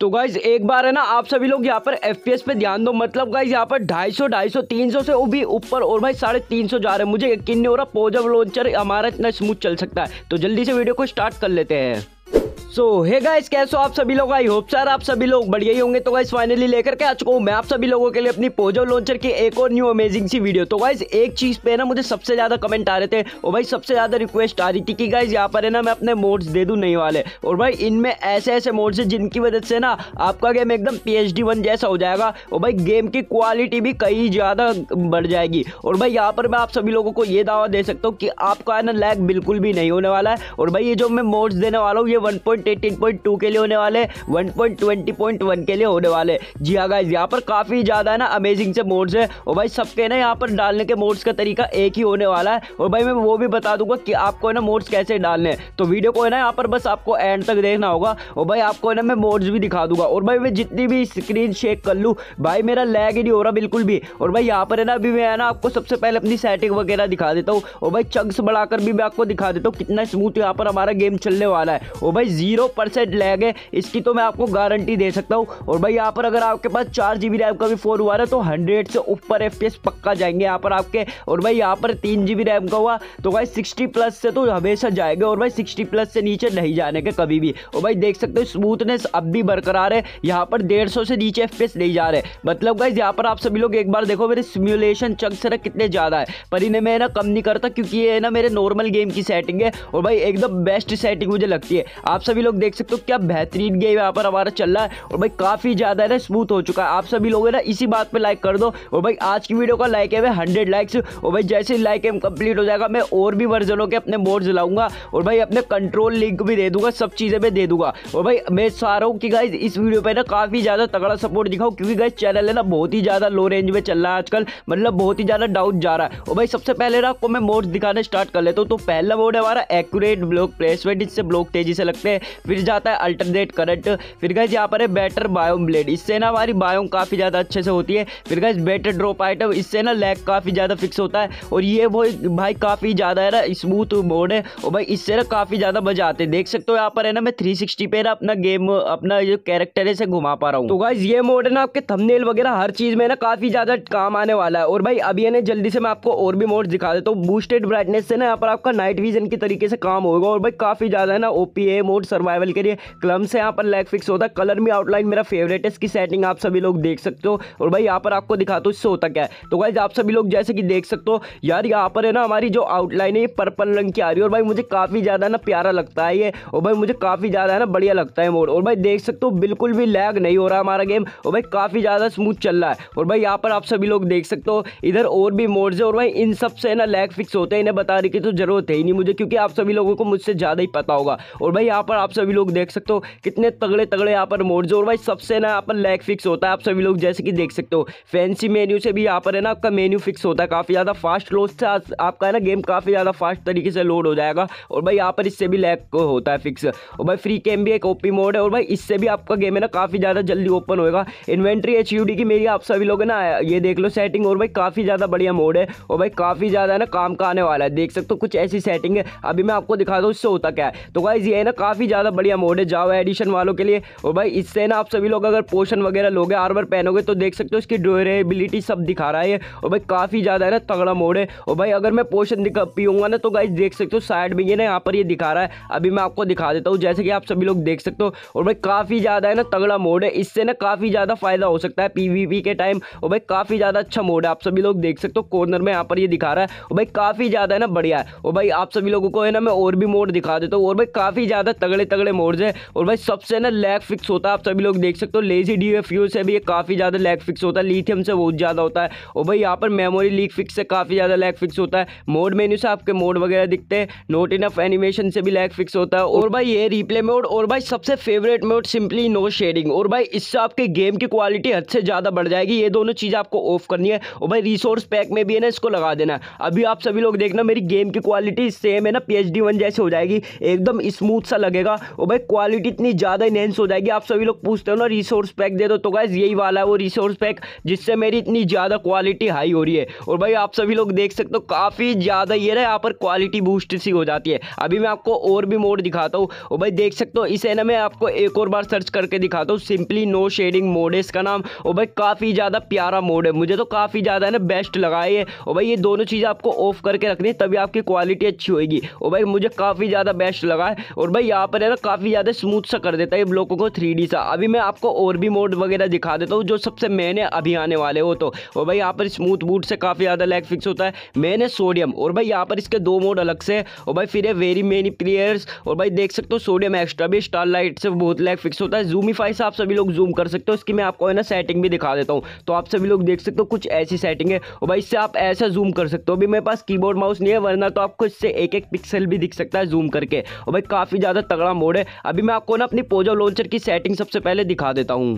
तो गाइज एक बार है ना आप सभी लोग यहाँ पर एफ पी एस पे ध्यान दो मतलब गाइज यहाँ पर 250 250 300 से भी ऊपर और भाई साढ़े तीन जा रहे हैं मुझे यकीन नहीं हो रहा पोजब लॉन्चर हमारा इतना स्मूथ चल सकता है तो जल्दी से वीडियो को स्टार्ट कर लेते हैं सो हे गाइस कैसे हो आप सभी लोग आई होप सर आप सभी लोग बढ़िया ही होंगे तो गाइस फाइनली लेकर के आ चुका हूँ मैं आप सभी लोगों के लिए अपनी पोजो लॉन्चर की एक और न्यू अमेजिंग सी वीडियो तो गाइस एक चीज पे ना मुझे सबसे ज्यादा कमेंट आ रहे थे और भाई सबसे ज्यादा रिक्वेस्ट आ रही थी कि गाइज यहाँ पर है ना मैं अपने मोड्स दे दूँ नहीं वाले और भाई इनमें ऐसे ऐसे मोड्स है जिनकी वजह से ना आपका गेम एकदम पी एच डी वन जैसा हो जाएगा और भाई गेम की क्वालिटी भी कई ज्यादा बढ़ जाएगी और भाई यहाँ पर मैं आप सभी लोगों को ये दावा दे सकता हूँ कि आपका है ना लैग बिल्कुल भी नहीं होने वाला है और भाई ये जो मैं मोड्स देने वाला हूँ ये वन पॉइंट 118.2 के लिए होने वाले 1.20.1 के लिए होने वाले जी हाँ गाइज यहाँ पर काफ़ी ज़्यादा है ना अमेजिंग से मोड्स है और भाई सबके ना यहाँ पर डालने के मोड्स का तरीका एक ही होने वाला है और भाई मैं वो भी बता दूंगा कि आपको ना मोड्स कैसे डालने तो वीडियो को है ना यहाँ पर बस आपको एंड तक देखना होगा और भाई आपको ना मैं मोड्स भी दिखा दूंगा और भाई मैं जितनी भी स्क्रीन शेक कर लूँ भाई मेरा लैग ही नहीं हो रहा बिल्कुल भी और भाई यहाँ पर है ना अभी मैं है ना आपको सबसे पहले अपनी सेटिंग वगैरह दिखा देता हूँ और भाई चंक्स बढ़ाकर भी मैं आपको दिखा देता हूँ कितना स्मूथ यहाँ पर हमारा गेम चलने वाला है और भाई जीरो जीरो परसेंट लैग है इसकी तो मैं आपको गारंटी दे सकता हूँ और भाई यहाँ पर अगर आपके पास चार जी बी रैम का भी फोन हुआ है तो हंड्रेड से ऊपर एफ पक्का जाएंगे यहाँ पर आपके और भाई यहाँ पर तीन जी बी रैम का हुआ तो भाई सिक्सटी प्लस से तो हमेशा जाएगा और भाई सिक्सटी प्लस से नीचे नहीं जाने के कभी भी और भाई देख सकते हो स्मूथनेस अब भी बरकरार है यहाँ पर डेढ़ सौ से नीचे एफ नहीं जा रहे मतलब भाई यहाँ पर आप सभी लोग एक बार देखो मेरे सिमुलेशन चंक्स ना कितने ज़्यादा है पर इन्हें मैं ना कम नहीं करता क्योंकि ये ना मेरे नॉर्मल गेम की सेटिंग है और भाई एकदम बेस्ट सेटिंग मुझे लगती है आप सभी सभी लोग देख सकते हो क्या बेहतरीन गेम यहाँ पर हमारा चल रहा है और भाई काफ़ी ज़्यादा ना स्मूथ हो चुका है आप सभी लोग ना इसी बात पर लाइक कर दो और भाई आज की वीडियो का लाइक है हंड्रेड लाइक्स और भाई जैसे लाइक एम कंप्लीट हो जाएगा मैं और भी वर्जनों के अपने बोर्ड लाऊंगा और भाई अपने कंट्रोल लिंक भी दे दूंगा सब चीज़ें मैं दे दूंगा और भाई मैं चाह रहा हूँ कि गाइज इस वीडियो पर ना काफ़ी ज़्यादा तगड़ा सपोर्ट दिखाऊँ क्योंकि गाइज चैनल है ना बहुत ही ज़्यादा लो रेंज में चल रहा है आजकल मतलब बहुत ही ज़्यादा डाउट जा रहा है और भाई सबसे पहले ना आपको मैं मोड्स दिखाने स्टार्ट कर लेता हूँ तो पहला मोड है हमारा एक्यूरेट ब्लॉक प्लेसमेंट इससे ब्लॉक तेजी से लगते हैं फिर जाता है अल्टरनेट करंट फिर गैस यहाँ पर है बेटर बायोम ब्लेड इससे ना हमारी बायोम काफ़ी ज़्यादा अच्छे से होती है फिर गैस बेटर ड्रॉप आइटम इससे ना लैग काफ़ी ज़्यादा फिक्स होता है और ये वो भाई काफ़ी ज़्यादा है ना स्मूथ मोड है और भाई इससे ना काफ़ी ज़्यादा मजा आते हैं देख सकते हो यहाँ पर है ना मैं थ्री सिक्सटी पे ना अपना गेम अपना जो कैरेक्टर है इसे घुमा पा रहा हूँ तो गाइज ये मोड है ना आपके थमनेल वगैरह हर चीज़ में ना काफ़ी ज़्यादा काम आने वाला है और भाई अभी है ना जल्दी से मैं आपको और भी मोड दिखा देता हूँ बूस्टेड ब्राइटनेस से ना यहाँ पर आपका नाइट विजन की तरीके से काम होगा और भाई काफ़ी ज़्यादा है ना ओपी मोड सर्वाइवल के लिए क्लम से यहाँ पर लैग फिक्स होता है कलर में आउटलाइन मेरा फेवरेट है इसकी सेटिंग आप सभी लोग देख सकते हो और भाई यहाँ पर आपको दिखाता हूँ इससे होता क्या है तो भाई आप सभी लोग जैसे कि देख सकते हो यार यहाँ पर है ना हमारी जो आउटलाइन है पर्पल रंग की आ रही है और भाई मुझे काफ़ी ज़्यादा ना प्यारा लगता है ये और भाई मुझे काफ़ी ज़्यादा है ना बढ़िया लगता है मोड और भाई देख सकते हो बिल्कुल भी लैग नहीं हो रहा हमारा गेम और भाई काफ़ी ज़्यादा स्मूथ चल रहा है और भाई यहाँ पर आप सभी लोग देख सकते हो इधर और भी मोड्स है और भाई इन सब से ना लैग फिक्स होते हैं इन्हें बता रही की तो ज़रूरत है ही नहीं मुझे क्योंकि आप सभी लोगों को मुझसे ज़्यादा ही पता होगा और भाई यहाँ पर आप सभी लोग देख सकते हो कितने तगड़े तगड़े यहाँ पर मोड्स और भाई सबसे ना यहाँ पर लैग फिक्स होता है आप सभी लोग जैसे कि देख सकते हो फैंसी मेन्यू से भी यहाँ पर है ना आपका मेन्यू फिक्स होता है काफ़ी ज़्यादा फास्ट लोड से आपका है ना गेम काफ़ी ज़्यादा फास्ट तरीके से लोड हो जाएगा और भाई यहाँ पर इससे भी लैग होता है फिक्स और भाई फ्री गेम भी एक ओपी मोड है और भाई इससे भी आपका गेम है ना काफ़ी ज़्यादा जल्दी ओपन होएगा इन्वेंट्री एच की मेरी आप सभी लोग है ना ये देख लो सेटिंग और भाई काफ़ी ज़्यादा बढ़िया मोड है और भाई काफ़ी ज़्यादा है ना काम का आने वाला है देख सकते हो कुछ ऐसी सेटिंग है अभी मैं आपको दिखा दूँ इससे होता क्या है तो भाई ये है ना काफ़ी ज़्यादा बढ़िया मोड है जावा एडिशन वालों के लिए और भाई इससे ना आप सभी लोग अगर पोशन वगैरह लोगे आर्मर पहनोगे तो देख सकते हो इसकी ड्यूरेबिलिटी सब दिखा रहा है और भाई काफ़ी ज़्यादा है ना तगड़ा मोड है और भाई अगर मैं पोशन पीऊँगा ना तो गाइज देख सकते हो साइड में ये ना यहाँ पर ये दिखा रहा है अभी मैं आपको दिखा देता हूँ जैसे कि आप सभी लोग देख सकते हो और भाई काफ़ी ज़्यादा है ना तगड़ा मोड है इससे ना काफ़ी ज़्यादा फायदा हो सकता है पी के टाइम और भाई काफ़ी ज़्यादा अच्छा मोड है आप सभी लोग देख सकते हो कॉर्नर में यहाँ पर ये दिखा रहा है और भाई काफ़ी ज़्यादा है ना बढ़िया है और भाई आप सभी लोगों को है ना मैं और भी मोड दिखा देता हूँ और भाई काफ़ी ज़्यादा तगड़े तगड़े मोड्स है और भाई सबसे ना लैग फिक्स होता है आप सभी लोग देख सकते हो लेजी डी एफ से भी काफ़ी ज़्यादा लैग फिक्स होता है लिथियम से बहुत ज़्यादा होता है और भाई यहाँ पर मेमोरी लीक फिक्स से काफ़ी ज़्यादा लैग फिक्स होता है मोड मेन्यू से आपके मोड वगैरह दिखते हैं नोट इनफ एनिमेशन से भी लैग फिक्स होता है और भाई ये रिप्ले मोड और भाई सबसे favourite mode simply no shading और भाई इससे आपके गेम की क्वालिटी हद से ज़्यादा बढ़ जाएगी ये दोनों चीज़ आपको ऑफ करनी है और भाई रिसोर्स पैक में भी है ना इसको लगा देना अभी आप सभी लोग देखना मेरी गेम की क्वालिटी सेम है ना पी एच वन जैसे हो जाएगी एकदम स्मूथ सा लगेगा होगा और भाई क्वालिटी इतनी ज़्यादा इनहेंस हो जाएगी आप सभी लोग पूछते हो ना रिसोर्स पैक दे दो तो गाइज यही वाला है वो रिसोर्स पैक जिससे मेरी इतनी ज़्यादा क्वालिटी हाई हो रही है और भाई आप सभी लोग देख सकते हो काफ़ी ज़्यादा ये ना यहाँ पर क्वालिटी बूस्ट सी हो जाती है अभी मैं आपको और भी मोड दिखाता हूँ और भाई देख सकते हो इसे ना मैं आपको एक और बार सर्च करके दिखाता हूँ सिंपली नो शेडिंग मोड है इसका नाम और भाई काफ़ी ज़्यादा प्यारा मोड है मुझे तो काफ़ी ज़्यादा ना बेस्ट लगा है और भाई ये दोनों चीज़ें आपको ऑफ करके रखनी है तभी आपकी क्वालिटी अच्छी होगी और भाई मुझे काफ़ी ज़्यादा बेस्ट लगा है और भाई यहाँ पर है ना काफ़ी ज़्यादा स्मूथ सा कर देता है ब्लॉकों को थ्री सा अभी मैं आपको और भी मोड वगैरह दिखा देता हूँ जो सबसे मैंने अभी आने वाले हो तो और भाई यहाँ पर स्मूथ बूट से काफ़ी ज़्यादा लैग फिक्स होता है मैंने सोडियम और भाई यहाँ पर इसके दो मोड अलग से और भाई फिर है वेरी मेनी प्लेयर्स और भाई देख सकते हो सोडियम एक्स्ट्रा भी स्टार लाइट से बहुत लैग फिक्स होता है जूमीफाई से आप सभी लोग जूम कर सकते हो इसकी मैं आपको है ना सेटिंग भी दिखा देता हूँ तो आप सभी लोग देख सकते हो कुछ ऐसी सेटिंग है और भाई इससे आप ऐसा जूम कर सकते हो अभी मेरे पास कीबोर्ड माउस नहीं है वरना तो आपको इससे एक एक पिक्सल भी दिख सकता है जूम करके और भाई काफ़ी ज़्यादा तगड़ा तगड़ा मोड है अभी मैं आपको ना अपनी पोजो लॉन्चर की सेटिंग सबसे पहले दिखा देता हूँ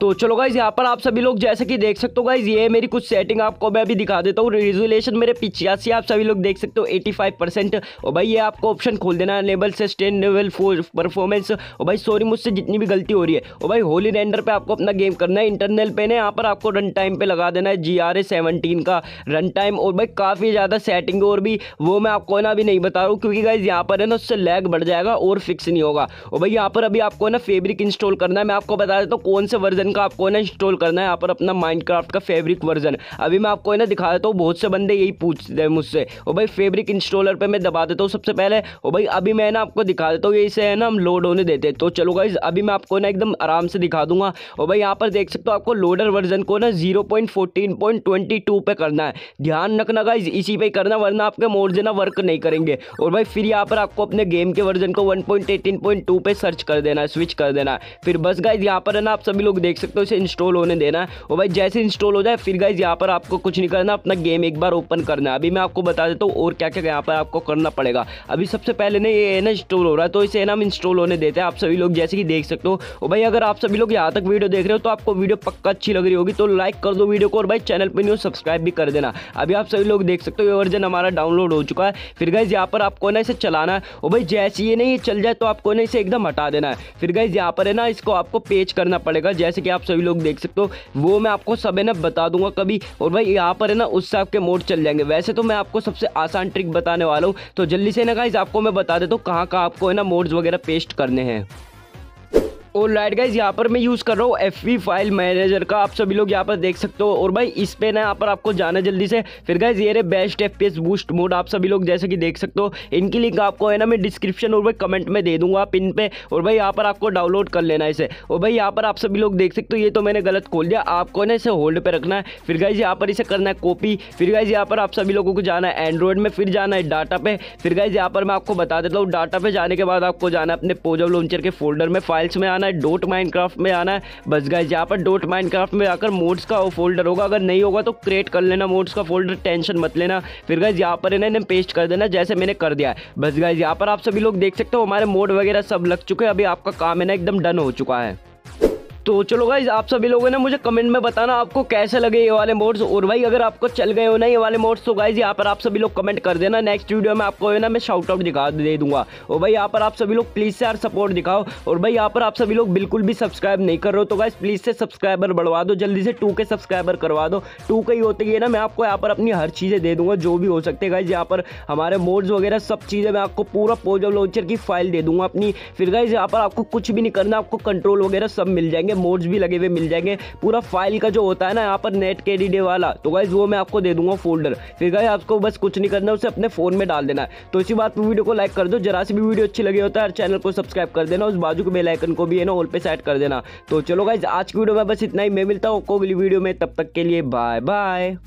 तो चलो गाइज यहाँ पर आप सभी लोग जैसे कि देख सकते हो गाइज ये मेरी कुछ सेटिंग आपको मैं अभी दिखा देता हूँ रिजुलेशन मेरे पिछयासी आप सभी लोग देख सकते हो एटी फाइव परसेंट और भाई ये आपको ऑप्शन खोल देना है स्टेन सस्टेन लेवल परफॉर्मेंस और भाई सॉरी मुझसे जितनी भी गलती हो रही है और भाई होली रेंडर पर आपको अपना गेम करना है इंटरनल पेन है यहाँ पर आपको रन टाइम पर लगा देना है जी आर ए सेवनटीन का रन टाइम और भाई काफ़ी ज़्यादा सेटिंग और भी वो मैं आपको ना अभी नहीं बता रहा हूँ क्योंकि गाइज यहाँ पर है ना उससे लैग बढ़ जाएगा और फिक्स नहीं होगा और भाई यहाँ पर अभी आपको ना फेब्रिक इंस्टॉल करना है मैं आपको बता देता हूँ कौन से वर्जन वर्जन का आपको ना इंस्टॉल करना है यहाँ पर अपना माइनक्राफ्ट का फेब्रिक वर्जन अभी मैं आपको ना दिखा देता हूँ बहुत से बंदे यही पूछते हैं मुझसे और भाई फेब्रिक इंस्टॉलर पर मैं दबा देता हूँ सबसे पहले ओ भाई अभी मैं ना आपको दिखा देता हूँ यही से है ना हम लोड होने देते तो चलो भाई अभी मैं आपको ना एकदम आराम से दिखा दूंगा और भाई यहाँ पर देख सकते हो आपको लोडर वर्जन को ना जीरो पे करना है ध्यान रखना गाइज इसी पे करना वरना आपके मोड ना वर्क नहीं करेंगे और भाई फिर यहाँ पर आपको अपने गेम के वर्जन को 1.18.2 पे सर्च कर देना है स्विच कर देना है फिर बस गाइज यहाँ पर है ना आप सभी लोग देख सकते हो इसे इंस्टॉल होने देना है और भाई जैसे इंस्टॉल हो जाए फिर गाइज यहाँ पर आपको कुछ नहीं करना अपना गेम एक बार ओपन करना है अभी मैं आपको बता देता हूँ और क्या क्या यहाँ पर आपको करना पड़ेगा अभी सबसे पहले ना ये है ना इंस्टॉल हो रहा है तो इसे ना हम इंस्टॉल होने देते हैं आप सभी लोग जैसे कि देख सकते हो और भाई अगर आप सभी लोग यहाँ तक वीडियो देख रहे हो तो आपको वीडियो पक्का अच्छी लग रही होगी तो लाइक कर दो वीडियो को और भाई चैनल पर नहीं सब्सक्राइब भी कर देना अभी आप सभी लोग देख सकते हो ये वर्जन हमारा डाउनलोड हो चुका है फिर गाइज यहाँ पर आपको ना इसे चलाना है और भाई जैसे ये नहीं चल जाए तो आपको ना इसे एकदम हटा देना है फिर गाइज यहाँ पर है ना इसको आपको पेज करना पड़ेगा जैसे कि कि आप सभी लोग देख सकते हो वो मैं आपको सब है ना बता दूंगा कभी और भाई यहाँ पर है ना उससे आपके मोड चल जाएंगे वैसे तो मैं आपको सबसे आसान ट्रिक बताने वाला हूँ तो जल्दी से ना गाइज आपको मैं बता देता हूँ कहाँ कहाँ आपको है ना मोड्स वगैरह पेस्ट करने हैं और लाइट गाइज यहाँ पर मैं यूज़ कर रहा हूँ एफ फाइल मैनेजर का आप सभी लोग यहाँ पर देख सकते हो और भाई इस पे ना यहाँ पर आपको जाना जल्दी से फिर गाइज ये रहे बेस्ट एफ बूस्ट मोड आप सभी लोग जैसे कि देख सकते हो इनकी लिंक आपको है ना मैं डिस्क्रिप्शन और भाई कमेंट में दे दूंगा पिन पर पे और भाई यहाँ पर आपको डाउनलोड कर लेना इसे और भाई यहाँ पर आप सभी लोग देख सकते हो ये तो मैंने गलत खोल दिया आपको ना इसे होल्ड पर रखना है फिर गाइज यहाँ पर इसे करना है कॉपी फिर गाइज यहाँ पर आप सभी लोगों को जाना है एंड्रॉयड में फिर जाना है डाटा पे फिर गाइज यहाँ पर मैं आपको बता देता हूँ डाटा पे जाने के बाद आपको जाना है अपने पोजो लॉन्चर के फोल्डर में फाइल्स में आना है डोट माइनक्राफ्ट में आना है बस गए यहाँ पर डोट माइनक्राफ्ट में आकर मोड्स का फोल्डर होगा अगर नहीं होगा तो क्रिएट कर लेना मोड्स का फोल्डर टेंशन मत लेना फिर गए यहाँ पर इन्हें पेस्ट कर देना जैसे मैंने कर दिया है बस गए यहाँ पर आप सभी लोग देख सकते हो हमारे मोड वगैरह सब लग चुके हैं अभी आपका काम है ना एकदम डन हो चुका है तो चलो गाइज आप सभी लोगों ने मुझे कमेंट में बताना आपको कैसे लगे ये वाले मोड्स और भाई अगर आपको चल गए हो ना ये वाले मोड्स तो गाइज यहाँ पर आप सभी लोग कमेंट कर देना नेक्स्ट वीडियो में आपको है ना मैं शाउट आउट दिखा दे दूंगा और भाई यहाँ पर आप सभी लोग प्लीज़ से यार सपोर्ट दिखाओ और भाई यहाँ पर आप सभी लोग बिल्कुल भी सब्सक्राइब नहीं कर रहे हो तो गाइज प्लीज़ से सब्सक्राइबर बढ़वा दो जल्दी से टू के सब्सक्राइबर करवा दो टू के ही होते ही ना मैं आपको यहाँ पर अपनी हर चीज़ें दे दूंगा जो भी हो सकते हैं गाइज यहाँ पर हमारे मोड्स वगैरह सब चीज़ें मैं आपको पूरा पोजो लॉन्चर की फाइल दे दूंगा अपनी फिर गाइज यहाँ पर आपको कुछ भी नहीं करना आपको कंट्रोल वगैरह सब मिल जाएंगे जाएंगे मोड्स भी लगे हुए मिल जाएंगे पूरा फाइल का जो होता है ना यहाँ पर नेट के डी वाला तो गाइज वो मैं आपको दे दूंगा फोल्डर फिर गाइज आपको बस कुछ नहीं करना उसे अपने फ़ोन में डाल देना है तो इसी बात पर वीडियो को लाइक कर दो जरा सी भी वीडियो अच्छी लगी होता है और चैनल को सब्सक्राइब कर देना उस बाजू के बेलाइकन को भी है ना ऑल पे सेट कर देना तो चलो गाइज आज की वीडियो में बस इतना ही मैं मिलता हूँ आपको अगली वीडियो में तब तक के लिए बाय बाय